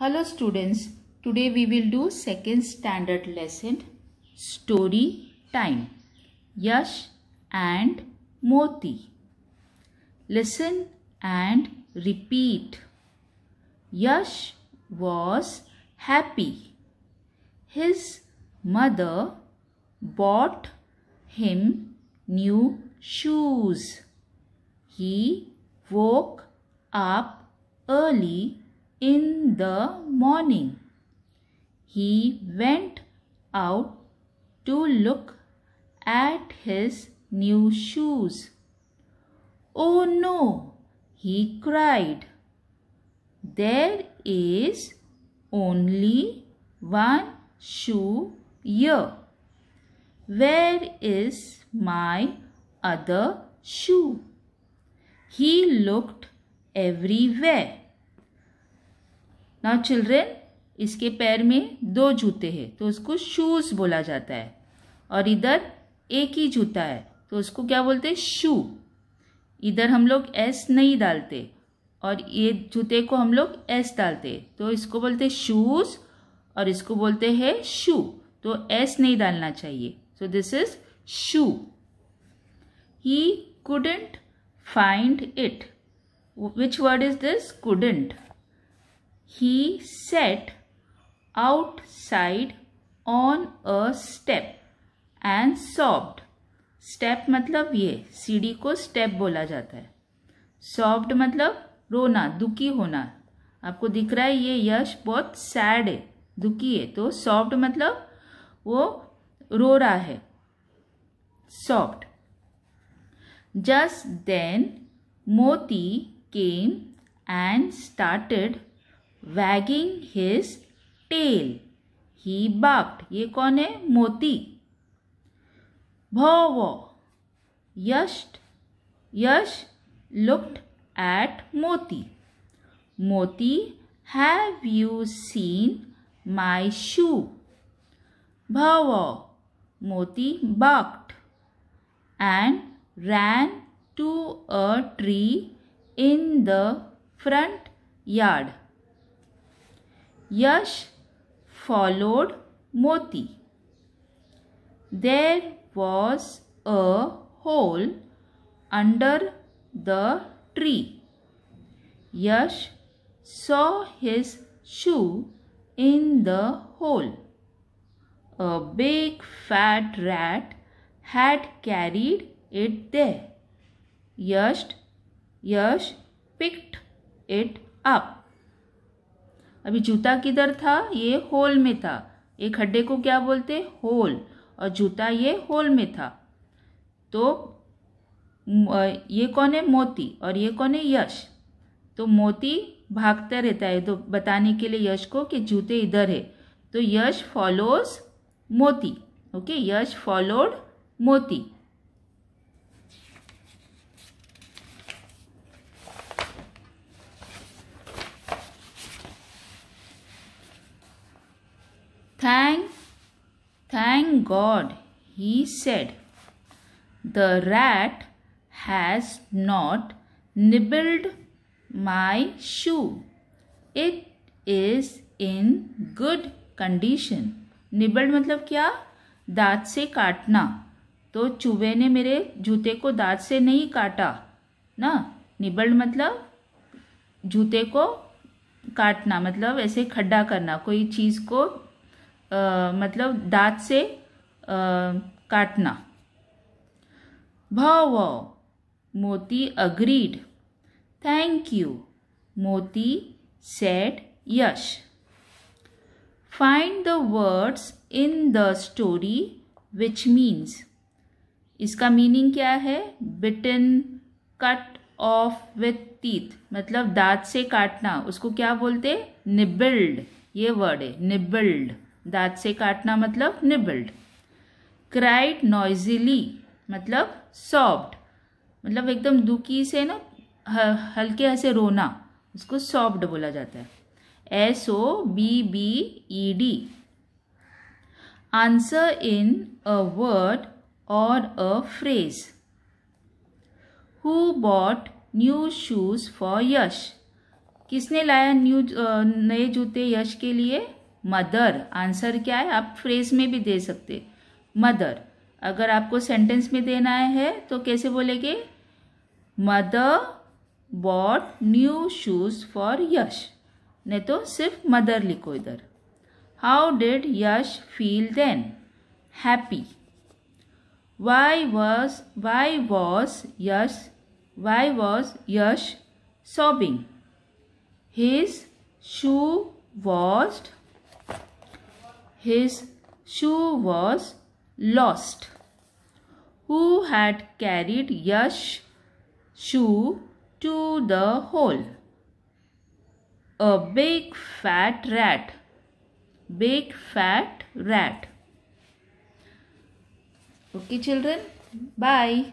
Hello students, today we will do second standard lesson story time Yash and Moti. Listen and repeat. Yash was happy. His mother bought him new shoes. He woke up early in the morning. He went out to look at his new shoes. Oh no, he cried. There is only one shoe here. Where is my other shoe? He looked everywhere. Now children इसके पैर में दो जूते हैं तो उसको shoes बोला जाता है और इधर एक ही जूता है तो उसको क्या बोलते हैं शू इधर हम लोग एस नहीं डालते और ये जूते को हम लोग एस डालते तो इसको बोलते शूज़ और इसको बोलते हैं शू तो एस नहीं डालना चाहिए so this is shoe he couldn't find it which word is this couldn't He sat outside on a step and sobbed. Step मतलब ये सीढ़ी को स्टेप बोला जाता है सॉफ्ट मतलब रोना दुखी होना आपको दिख रहा है ये यश बहुत सैड है दुखी है तो सॉफ्ट मतलब वो रो रहा है soft just then Moti came and started wagging his tail he barked ये कौन है मोती भव यश यश looked at Moti Moti have you seen my shoe bow Moti barked and ran to a tree in the front yard Yash followed Moti. There was a hole under the tree. Yash saw his shoe in the hole. A big fat rat had carried it there. Yash, Yash picked it up. अभी जूता किधर था ये whole में था एक खड्डे को क्या बोलते होल और जूता ये होल में था तो ये कौन है मोती और ये कौन है यश तो मोती भागता रहता है तो बताने के लिए यश को कि जूते इधर है तो Yash follows Moti okay Yash followed Moti Thank, thank God, he said. The rat has not nibbled my shoe. It is in good condition. Nibbled matlab kya daant se kaatna to चूहे ne mere joote ko daant se nahi kaata na nibbled matlab joote ko काटना मतलब ऐसे खड्डा करना कोई चीज़ को आ, मतलब दांत से आ, काटना bow Moti agreed thank you Moti said Yash find the words in the story which means इसका मीनिंग क्या है bitten cut off with teeth मतलब दांत से काटना उसको क्या बोलते निबल्ड ये वर्ड है निबिल्ड दांत से काटना मतलब निबल्ड क्राइड नॉइजिली मतलब सॉफ्ट मतलब एकदम दुखी से ना हल्के हंसे रोना उसको सॉफ्ट बोला जाता है S O B B E D answer in a word और a phrase who bought new shoes for Yash किसने लाया न्यू नए जूते यश के लिए मदर आंसर क्या है आप फ्रेज में भी दे सकते मदर अगर आपको सेंटेंस में देना है तो कैसे बोलेंगे mother bought new shoes for Yash नहीं तो सिर्फ मदर लिखो इधर how did Yash feel then happy why was why was Yash why was Yash sobbing his shoe lost His shoe was lost. Who had carried Yash's shoe to the hole? A big fat rat. Big fat rat. Okay, children. Bye.